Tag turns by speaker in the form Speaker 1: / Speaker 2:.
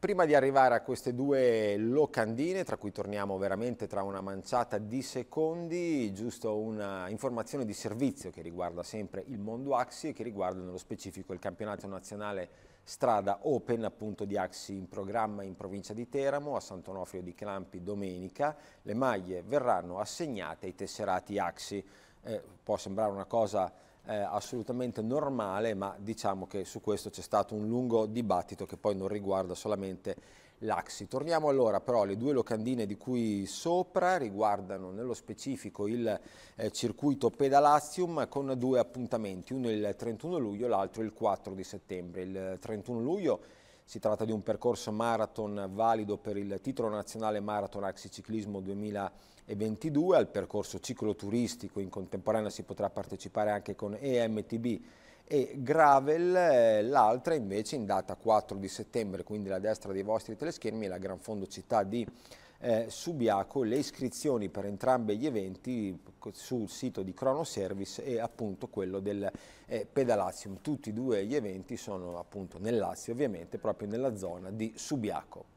Speaker 1: Prima di arrivare a queste due locandine, tra cui torniamo veramente tra una manciata di secondi, giusto una informazione di servizio che riguarda sempre il mondo Axi e che riguarda nello specifico il campionato nazionale strada open appunto di Axi in programma in provincia di Teramo, a Sant'Onofrio di Clampi domenica. Le maglie verranno assegnate ai tesserati Axi. Eh, può sembrare una cosa eh, assolutamente normale, ma diciamo che su questo c'è stato un lungo dibattito che poi non riguarda solamente l'Axi. Torniamo allora però alle due locandine di cui sopra, riguardano nello specifico il eh, circuito Pedalazium con due appuntamenti, uno il 31 luglio, l'altro il 4 di settembre. Il 31 eh, luglio si tratta di un percorso marathon valido per il titolo nazionale Marathon Axi Ciclismo 2022. Al percorso cicloturistico in contemporanea si potrà partecipare anche con EMTB e Gravel, l'altra invece in data 4 di settembre, quindi la destra dei vostri teleschermi, è la Gran Fondo Città di eh, Subiaco le iscrizioni per entrambi gli eventi sul sito di Cronoservice e appunto quello del eh, Pedalazium. Tutti e due gli eventi sono appunto nel Lazio ovviamente proprio nella zona di Subiaco.